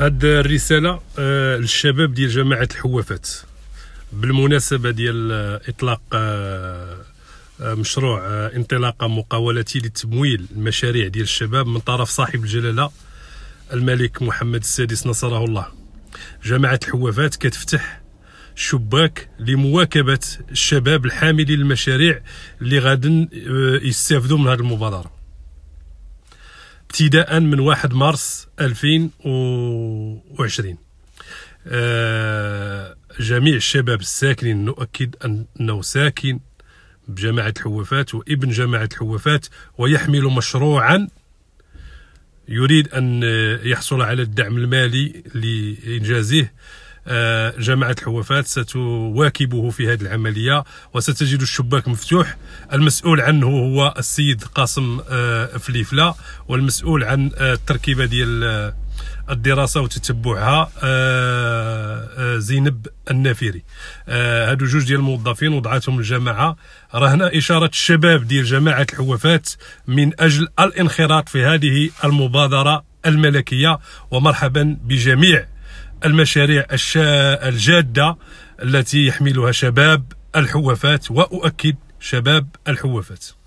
هاد الرساله آه، للشباب ديال جماعه الحوافات بالمناسبه ديال آه، اطلاق آه، مشروع انطلاقه مقاولتي لتمويل المشاريع ديال الشباب من طرف صاحب الجلاله الملك محمد السادس نصره الله جماعه الحوافات كتفتح شباك لمواكبه الشباب الحاملين للمشاريع اللي غادي يستافدوا من هذه المبادره ابتداء من 1 مارس 2020 آه، جميع الشباب الساكنين نؤكد أنه ساكن بجماعة الحوافات وابن جماعة الحوافات ويحمل مشروعا يريد أن يحصل على الدعم المالي لإنجازه آه، جماعة الحوافات ستواكبه في هذه العملية وستجد الشباك مفتوح المسؤول عنه هو السيد قاسم آه، فليفلة والمسؤول عن آه، التركيبة ديال الدراسه وتتبعها زينب النافيري هادو جوج ديال الموظفين وضعتهم الجماعه رهنا اشاره الشباب ديال جماعه الحوافات من اجل الانخراط في هذه المبادره الملكيه ومرحبا بجميع المشاريع الجادة التي يحملها شباب الحوافات وأؤكد شباب الحوافات